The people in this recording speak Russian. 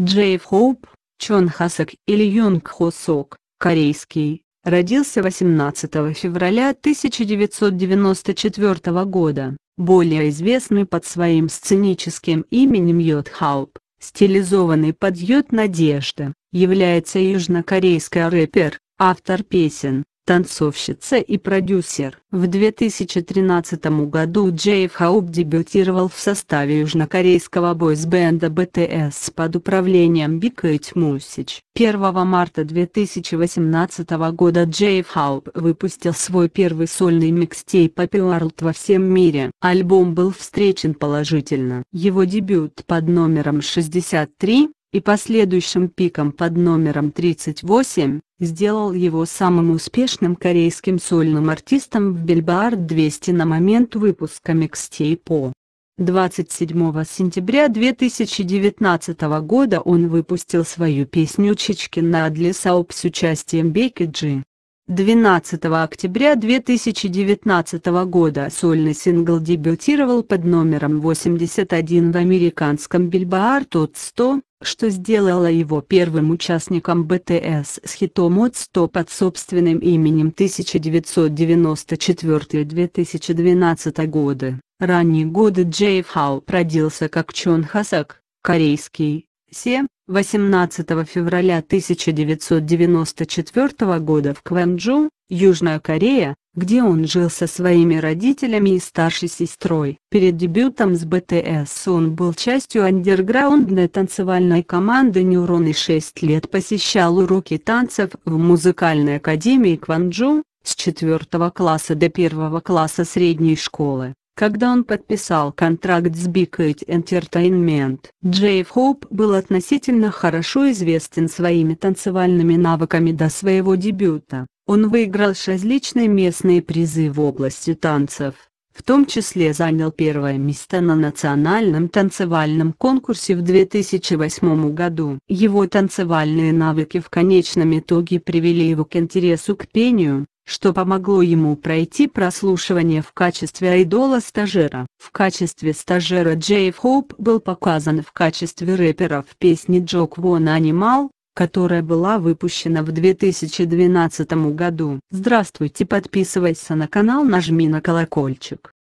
Джейв Хоуп, Чон Хасок или Йонг Хосок, корейский, родился 18 февраля 1994 года, более известный под своим сценическим именем Йод Хауп, стилизованный под Йод Надежды) является южнокорейский рэпер, автор песен, танцовщица и продюсер. В 2013 году Джейф Хауп дебютировал в составе южнокорейского бойсбенда BTS под управлением Бикэйт Мусич. 1 марта 2018 года Джейф Хауп выпустил свой первый сольный микстейп World во всем мире. Альбом был встречен положительно. Его дебют под номером 63 и последующим пиком под номером 38, сделал его самым успешным корейским сольным артистом в Billboard 200 на момент выпуска микстейпо. 27 сентября 2019 года он выпустил свою песню «Чичкин на Адлисауп» с участием Бекки Джи. 12 октября 2019 года сольный сингл дебютировал под номером 81 в американском Billboard Hot 100, что сделало его первым участником БТС с хитом от 100 под собственным именем 1994-2012 годы. Ранние годы Джейф Хау родился как Чон Хасак, корейский, 7, 18 февраля 1994 года в Кванджу, Южная Корея, где он жил со своими родителями и старшей сестрой. Перед дебютом с БТС он был частью андерграундной танцевальной команды «Нейрон» и 6 лет посещал уроки танцев в музыкальной академии Кванджу, с 4 класса до 1 класса средней школы когда он подписал контракт с Big Hit Entertainment. Джейф Хоуп был относительно хорошо известен своими танцевальными навыками до своего дебюта. Он выиграл различные местные призы в области танцев, в том числе занял первое место на национальном танцевальном конкурсе в 2008 году. Его танцевальные навыки в конечном итоге привели его к интересу к пению, что помогло ему пройти прослушивание в качестве айдола-стажера. В качестве стажера Джейф Хоуп был показан в качестве рэпера в песне Джок Вон Анимал, которая была выпущена в 2012 году. Здравствуйте подписывайся на канал нажми на колокольчик.